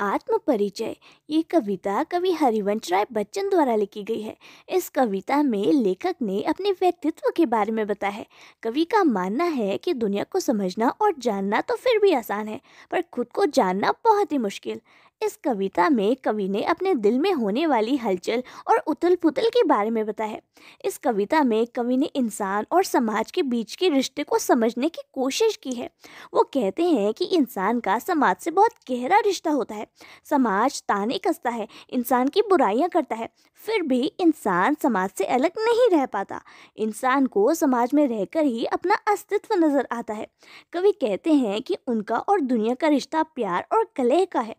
आत्म परिचय ये कविता कवि हरिवंश राय बच्चन द्वारा लिखी गई है इस कविता में लेखक ने अपने व्यक्तित्व के बारे में बताया है कवि का मानना है कि दुनिया को समझना और जानना तो फिर भी आसान है पर खुद को जानना बहुत ही मुश्किल इस कविता में कवि ने अपने दिल में होने वाली हलचल और उथल पुथल के बारे में बताया इस कविता में कवि ने इंसान और समाज के बीच के रिश्ते को समझने की कोशिश की है वो कहते हैं कि इंसान का समाज से बहुत गहरा रिश्ता होता है समाज ताने कसता है इंसान की बुराइयाँ करता है फिर भी इंसान समाज से अलग नहीं रह पाता इंसान को समाज में रहकर ही अपना अस्तित्व नज़र आता है कवि कहते हैं कि उनका और दुनिया का रिश्ता प्यार और कलह का है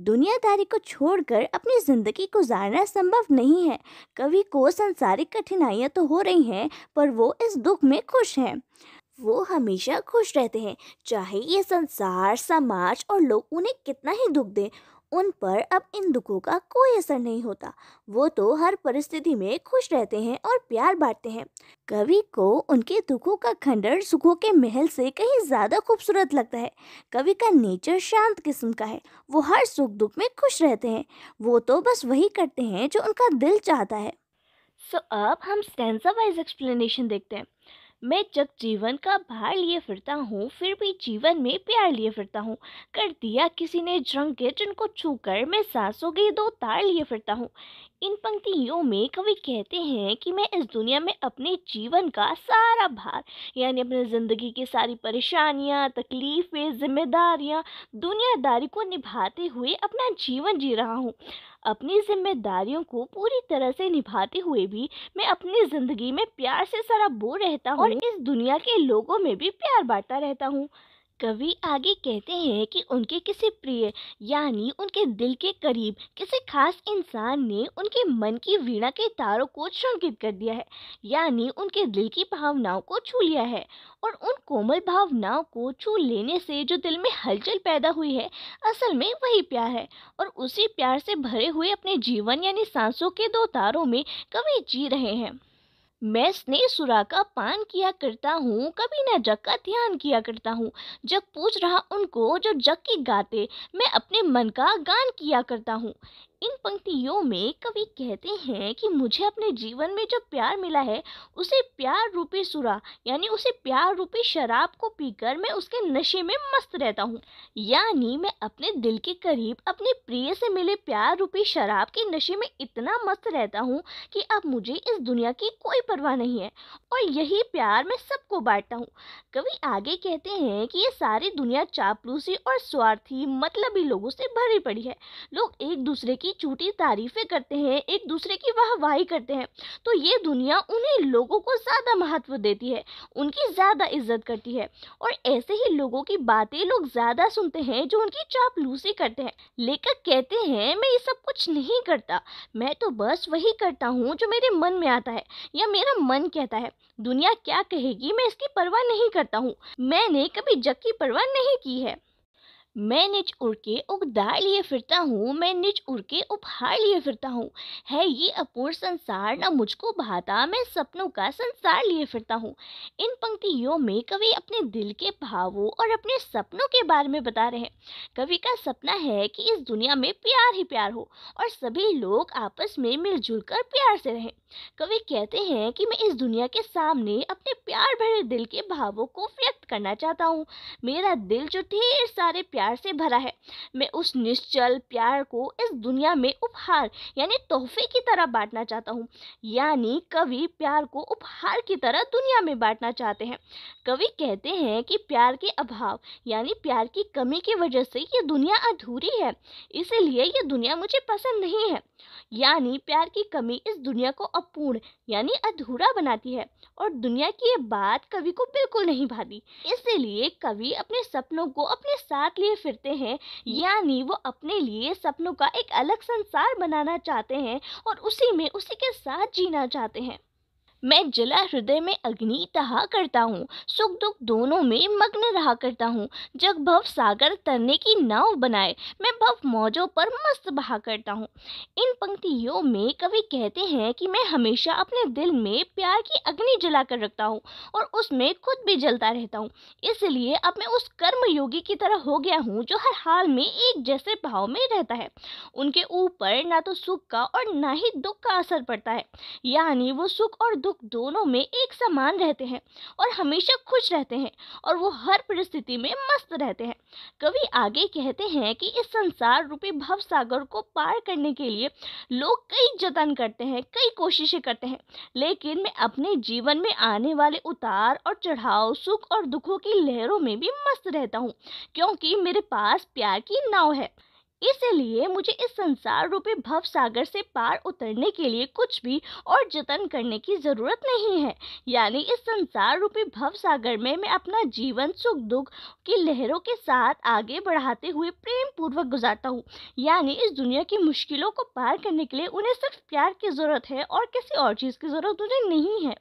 दुनियादारी को छोड़कर अपनी ज़िंदगी गुजारना संभव नहीं है कवि को संसारिक कठिनाइयां तो हो रही हैं पर वो इस दुख में खुश हैं वो हमेशा खुश रहते हैं चाहे ये संसार समाज और लोग उन्हें कितना ही दुख दें उन पर अब इन दुखों का कोई असर नहीं होता वो तो हर परिस्थिति में खुश रहते हैं और प्यार बांटते हैं कवि को उनके दुखों का खंडर सुखों के महल से कहीं ज़्यादा खूबसूरत लगता है कवि का नेचर शांत किस्म का है वो हर सुख दुख में खुश रहते हैं वो तो बस वही करते हैं जो उनका दिल चाहता है सो so, अब हम स्टेंसा वाइज एक्सप्लेनेशन देखते हैं मैं जग जीवन का भार लिए फिरता हूँ फिर भी जीवन में प्यार लिए फिरता हूँ कर दिया किसी ने जंग के जिनको छू कर मैं सांसों के दो तार लिए फिरता हूँ इन पंक्तियों में कवि कहते हैं कि मैं इस दुनिया में अपने जीवन का सारा भार यानी अपनी ज़िंदगी की सारी परेशानियाँ तकलीफ़ें जिम्मेदारियाँ दुनियादारी को निभाते हुए अपना जीवन जी रहा हूँ अपनी जिम्मेदारियों को पूरी तरह से निभाते हुए भी मैं अपनी ज़िंदगी में प्यार से सराबोर रहता हूँ और इस दुनिया के लोगों में भी प्यार बांटता रहता हूँ कवि आगे कहते हैं कि उनके किसी प्रिय यानी उनके दिल के करीब किसी खास इंसान ने उनके मन की वीणा के तारों को शंकित कर दिया है यानी उनके दिल की भावनाओं को छू लिया है और उन कोमल भावनाओं को छू लेने से जो दिल में हलचल पैदा हुई है असल में वही प्यार है और उसी प्यार से भरे हुए अपने जीवन यानी सांसों के दो तारों में कवि जी रहे हैं मैं स्नेह सुरा का पान किया करता हूँ कभी न जग का ध्यान किया करता हूँ जग पूछ रहा उनको जो जग की गाते मैं अपने मन का गान किया करता हूँ इन पंक्तियों में कवि कहते हैं कि मुझे अपने जीवन में जो प्यार मिला है उसे प्यार रूपी सुरा यानी उसे प्यार रूपी शराब को पीकर मैं उसके नशे में मस्त रहता हूँ यानी मैं अपने दिल के करीब अपने प्रिय से मिले प्यार रूपी शराब के नशे में इतना मस्त रहता हूँ कि अब मुझे इस दुनिया की कोई परवाह नहीं है और यही प्यार मैं सबको बांटता हूँ कवि आगे कहते हैं कि ये सारी दुनिया चापलूसी और स्वार्थी मतलबी लोगों से भरी पड़ी है लोग एक दूसरे की की झूठी तारीफें करते हैं एक दूसरे की वाहवाही करते हैं तो ये दुनिया उन्हीं लोगों को ज़्यादा महत्व देती है उनकी ज़्यादा इज्जत करती है और ऐसे ही लोगों की बातें लोग ज़्यादा सुनते हैं जो उनकी चापलूसी करते हैं लेखक कहते हैं मैं ये सब कुछ नहीं करता मैं तो बस वही करता हूँ जो मेरे मन में आता है या मेरा मन कहता है दुनिया क्या कहेगी मैं इसकी परवाह नहीं करता हूँ मैंने कभी जग की परवाह नहीं की है मैं निच उड़ के उगदार लिए फिरता हूँ मैं निच उड़ के उपहार लिए फिरता हूँ है ये अपूर्ण संसार न मुझको भाता मैं सपनों का संसार लिए फिरता हूँ इन पंक्तियों में कवि अपने दिल के भावों और अपने सपनों के बारे में बता रहे हैं कवि का सपना है कि इस दुनिया में प्यार ही प्यार हो और सभी लोग आपस में मिलजुल कर प्यार से रहें कवि कहते हैं कि मैं इस दुनिया के सामने अपने प्यार भरे दिल के भावों को व्यक्त करना चाहता हूँ मेरा दिल जो ढेर सारे प्यार प्यार से भरा है मैं उस निश्चल प्यार को इस दुनिया में उपहार यानी तोहफे की तरह बांटना चाहता हूँ यानी कवि प्यार को उपहार की तरह दुनिया में बांटना चाहते हैं कवि कहते हैं कि प्यार के अभाव यानी प्यार की कमी की वजह से ये दुनिया अधूरी है इसीलिए ये दुनिया मुझे पसंद नहीं है यानी प्यार की कमी इस दुनिया को अपूर्ण यानी अधूरा बनाती है और दुनिया की ये बात कवि को बिल्कुल नहीं भाती इसलिए कवि अपने सपनों को अपने साथ लिए फिरते हैं यानी वो अपने लिए सपनों का एक अलग संसार बनाना चाहते हैं और उसी में उसी के साथ जीना चाहते हैं मैं जला हृदय में अग्नि तहा करता हूँ सुख दुख दोनों में मग्न रहा करता हूँ जग भव सागर तरने की नाव बनाए मैं भव मौजों पर मस्त बहा करता हूँ इन पंक्तियों में कवि कहते हैं कि मैं हमेशा अपने दिल में प्यार की अग्नि जला कर रखता हूँ और उसमें खुद भी जलता रहता हूँ इसलिए अब मैं उस कर्म योगी की तरह हो गया हूँ जो हर हाल में एक जैसे भाव में रहता है उनके ऊपर ना तो सुख का और ना ही दुख का असर पड़ता है यानी वो सुख और दुख सुख दोनों में एक समान रहते हैं और हमेशा खुश रहते हैं और वो हर परिस्थिति में मस्त रहते हैं कवि आगे कहते हैं कि इस संसार रूपी भव सागर को पार करने के लिए लोग कई जतन करते हैं कई कोशिशें करते हैं लेकिन मैं अपने जीवन में आने वाले उतार और चढ़ाव सुख और दुखों की लहरों में भी मस्त रहता हूँ क्योंकि मेरे पास प्यार की नाव है इसलिए मुझे इस संसार रूपी भव सागर से पार उतरने के लिए कुछ भी और जतन करने की ज़रूरत नहीं है यानी इस संसार रूपी भव सागर में मैं अपना जीवन सुख दुख की लहरों के साथ आगे बढ़ाते हुए प्रेम पूर्वक गुजारता हूँ यानी इस दुनिया की मुश्किलों को पार करने के लिए उन्हें सिर्फ प्यार की ज़रूरत है और किसी और चीज़ की ज़रूरत उन्हें नहीं है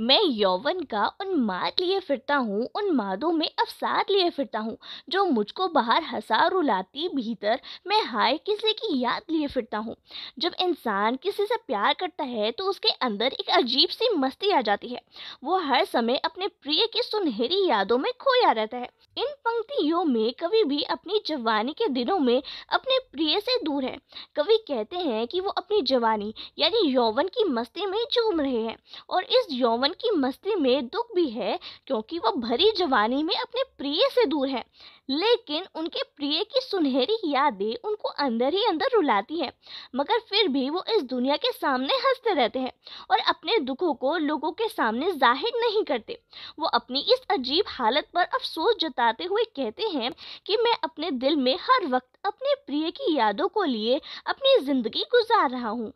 मैं यौवन का उन्माद लिए फिरता हूँ उन मादों में अवसाद लिए फिरता हूँ जो मुझको बाहर हंसा रुलाती भीतर मैं हाय किसी की याद लिए फिरता हूँ जब इंसान किसी से प्यार करता है तो उसके अंदर एक अजीब सी मस्ती आ जाती है वो हर समय अपने प्रिय की सुनहरी यादों में खोया रहता है इन पंक्तियों में कवि भी अपनी जवानी के दिनों में अपने प्रिय से दूर है कवि कहते हैं कि वो अपनी जवानी यानी यौवन की मस्ती में झूम रहे हैं और इस यौवन की मस्ती में दुख भी है क्योंकि वो भरी जवानी में अपने प्रिय से दूर है लेकिन उनके प्रिय की सुनहरी यादें उनको अंदर ही अंदर रुलाती हैं मगर फिर भी वो इस दुनिया के सामने हंसते रहते हैं और अपने दुखों को लोगों के सामने जाहिर नहीं करते वो अपनी इस अजीब हालत पर अफसोस जताते हुए कहते हैं कि मैं अपने दिल में हर वक्त अपने प्रिय की यादों को लिए अपनी ज़िंदगी गुजार रहा हूँ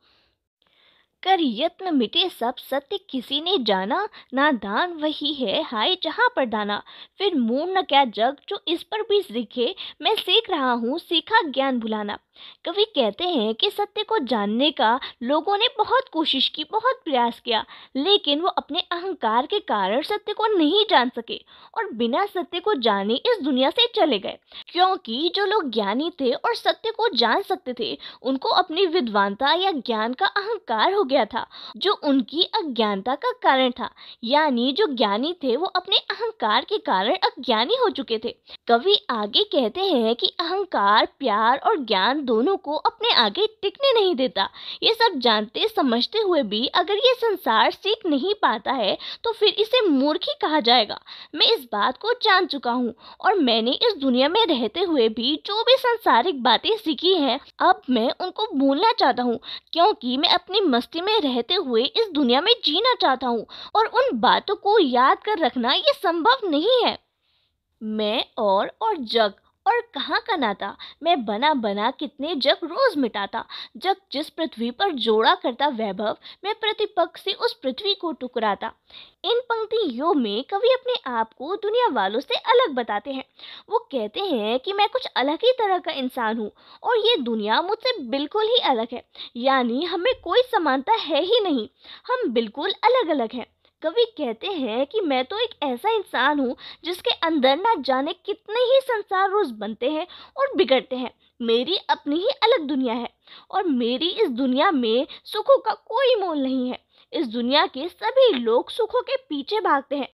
कर यत्न मिटे सब सत्य किसी ने जाना ना दान वही है हाय जहाँ पर दाना फिर मूड न क्या जग जो इस पर भी सीखे मैं सीख रहा हूँ सीखा ज्ञान भुलाना कवि कहते हैं कि सत्य को जानने का लोगों ने बहुत कोशिश की बहुत प्रयास किया लेकिन वो अपने अहंकार के कारण सत्य को नहीं जान सके और बिना सत्य को जाने इस दुनिया से चले गए क्योंकि जो लोग ज्ञानी थे और सत्य को जान सकते थे उनको अपनी विद्वानता या ज्ञान का अहंकार हो गया था जो उनकी अज्ञानता का कारण था यानी जो ज्ञानी थे वो अपने अहंकार के कारण अज्ञानी हो चुके थे कवि आगे कहते हैं कि अहंकार प्यार और ज्ञान दोनों को अपने आगे टिकने नहीं देता ये सब जानते समझते हुए भी अगर ये संसार सीख नहीं पाता है तो फिर इसे मूर्ख ही कहा जाएगा मैं इस बात को जान चुका हूँ और मैंने इस दुनिया में रह रहते हुए भी जो भी सांसारिक बातें सीखी हैं अब मैं उनको भूलना चाहता हूँ क्योंकि मैं अपनी मस्ती में रहते हुए इस दुनिया में जीना चाहता हूँ और उन बातों को याद कर रखना ये संभव नहीं है मैं और और जग और कहाँ का नाता मैं बना बना कितने जग रोज मिटाता जग जिस पृथ्वी पर जोड़ा करता वैभव मैं प्रतिपक्ष से उस पृथ्वी को टुकराता इन पंक्तियों में कवि अपने आप को दुनिया वालों से अलग बताते हैं वो कहते हैं कि मैं कुछ अलग ही तरह का इंसान हूँ और ये दुनिया मुझसे बिल्कुल ही अलग है यानी हमें कोई समानता है ही नहीं हम बिल्कुल अलग अलग हैं कवि कहते हैं कि मैं तो एक ऐसा इंसान हूँ जिसके अंदर ना जाने कितने ही संसार रोज बनते हैं और बिगड़ते हैं मेरी अपनी ही अलग दुनिया है और मेरी इस दुनिया में सुखों का कोई मोल नहीं है इस दुनिया के सभी लोग सुखों के पीछे भागते हैं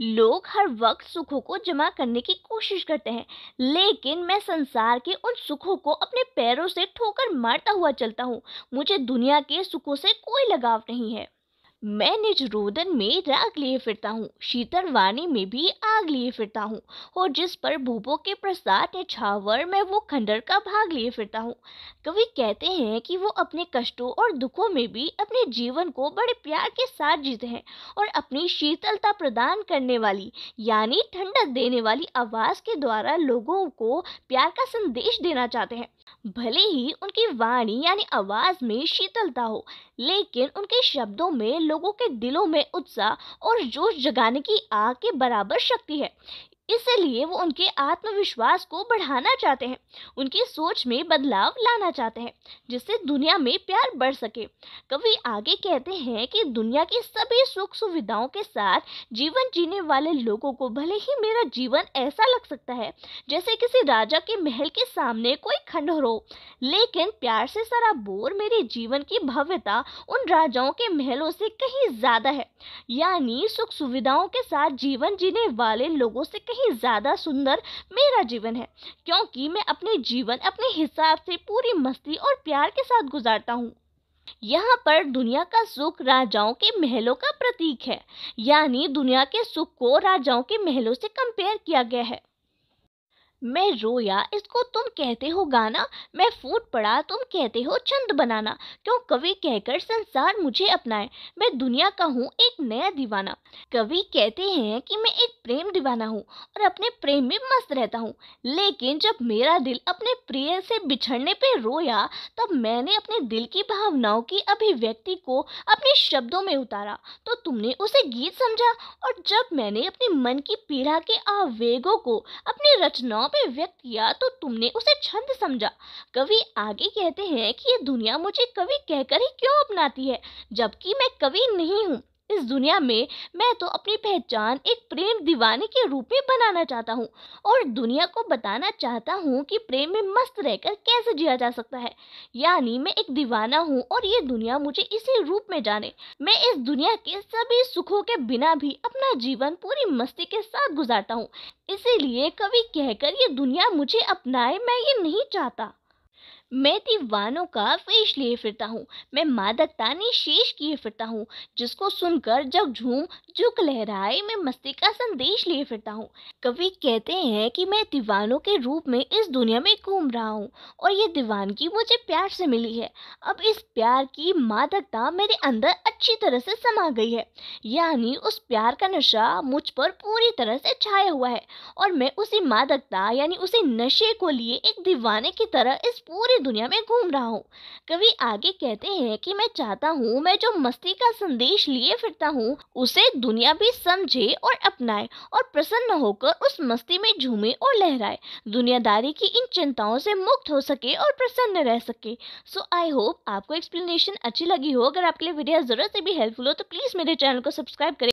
लोग हर वक्त सुखों को जमा करने की कोशिश करते हैं लेकिन मैं संसार के उन सुखों को अपने पैरों से ठोकर मारता हुआ चलता हूँ मुझे दुनिया के सुखों से कोई लगाव नहीं है मैं निज रोदन में राग लिए फिरता हूँ शीतल वाणी में भी आग लिए फिरता हूँ और जिस पर भूपों के प्रसाद ने छावर मैं वो खंडर का भाग लिए फिरता हूँ कवि कहते हैं कि वो अपने कष्टों और दुखों में भी अपने जीवन को बड़े प्यार के साथ जीते हैं और अपनी शीतलता प्रदान करने वाली यानी ठंडक देने वाली आवाज़ के द्वारा लोगों को प्यार का संदेश देना चाहते हैं भले ही उनकी वाणी यानी आवाज़ में शीतलता हो लेकिन उनके शब्दों में लोगों के दिलों में उत्साह और जोश जगाने की आग के बराबर शक्ति है इसलिए वो उनके आत्मविश्वास को बढ़ाना चाहते हैं उनकी सोच में बदलाव लाना चाहते हैं जिससे दुनिया में प्यार बढ़ सके कवि आगे कहते हैं कि दुनिया की सभी सुख सुविधाओं के साथ जीवन जीने वाले लोगों को भले ही मेरा जीवन ऐसा लग सकता है जैसे किसी राजा के महल के सामने कोई खंडहर हो लेकिन प्यार से सराबोर मेरे जीवन की भव्यता उन राजाओं के महलों से कहीं ज़्यादा है यानी सुख सुविधाओं के साथ जीवन जीने वाले लोगों से कहीं ही ज़्यादा सुंदर मेरा जीवन है क्योंकि मैं अपने जीवन अपने हिसाब से पूरी मस्ती और प्यार के साथ गुजारता हूँ यहाँ पर दुनिया का सुख राजाओं के महलों का प्रतीक है यानी दुनिया के सुख को राजाओं के महलों से कंपेयर किया गया है मैं रोया इसको तुम कहते हो गाना मैं फूट पड़ा तुम कहते हो चंद बनाना क्यों कवि कहकर संसार मुझे अपनाए मैं दुनिया का हूँ एक नया दीवाना कवि कहते हैं कि मैं एक प्रेम दीवाना हूँ और अपने प्रेम में मस्त रहता हूँ लेकिन जब मेरा दिल अपने प्रिय से बिछड़ने पर रोया तब मैंने अपने दिल की भावनाओं की अभिव्यक्ति को अपने शब्दों में उतारा तो तुमने उसे गीत समझा और जब मैंने अपने मन की पीड़ा के आवेगों को अपनी रचनाओं पे व्यक्त किया तो तुमने उसे छंद समझा कवि आगे कहते हैं कि ये दुनिया मुझे कवि कहकर ही क्यों अपनाती है जबकि मैं कवि नहीं हूँ इस दुनिया में मैं तो अपनी पहचान एक प्रेम दीवाने के रूप में बनाना चाहता हूँ और दुनिया को बताना चाहता हूँ कि प्रेम में मस्त रहकर कैसे जिया जा सकता है यानी मैं एक दीवाना हूँ और ये दुनिया मुझे इसी रूप में जाने मैं इस दुनिया के सभी सुखों के बिना भी अपना जीवन पूरी मस्ती के साथ गुजारता हूँ इसीलिए कभी कहकर ये दुनिया मुझे अपनाए मैं ये नहीं चाहता मैं दीवानों का वेश लिए फिरता हूँ मैं मादकता ने शेष किए फिरता हूँ जिसको सुनकर जब झूम झुक लहराए मैं मस्ती का संदेश लिए फिरता हूँ कवि कहते हैं कि मैं दीवानों के रूप में इस दुनिया में घूम रहा हूँ और ये दीवानगी मुझे प्यार से मिली है अब इस प्यार की मादकता मेरे अंदर अच्छी तरह से समा गई है यानी उस प्यार का नशा मुझ पर पूरी तरह से छाया हुआ है और मैं उसी मादकता यानी उसी नशे को लिए एक दीवाने की तरह इस पूरी इसी दुनिया में घूम रहा हूँ कवि आगे कहते हैं कि मैं चाहता हूँ मैं जो मस्ती का संदेश लिए फिरता हूँ उसे दुनिया भी समझे और अपनाए और प्रसन्न होकर उस मस्ती में झूमे और लहराए दुनियादारी की इन चिंताओं से मुक्त हो सके और प्रसन्न रह सके सो आई होप आपको एक्सप्लेनेशन अच्छी लगी हो अगर आपके लिए वीडियो ज़रूरत से भी हेल्पफुल हो तो प्लीज़ मेरे चैनल को सब्सक्राइब करें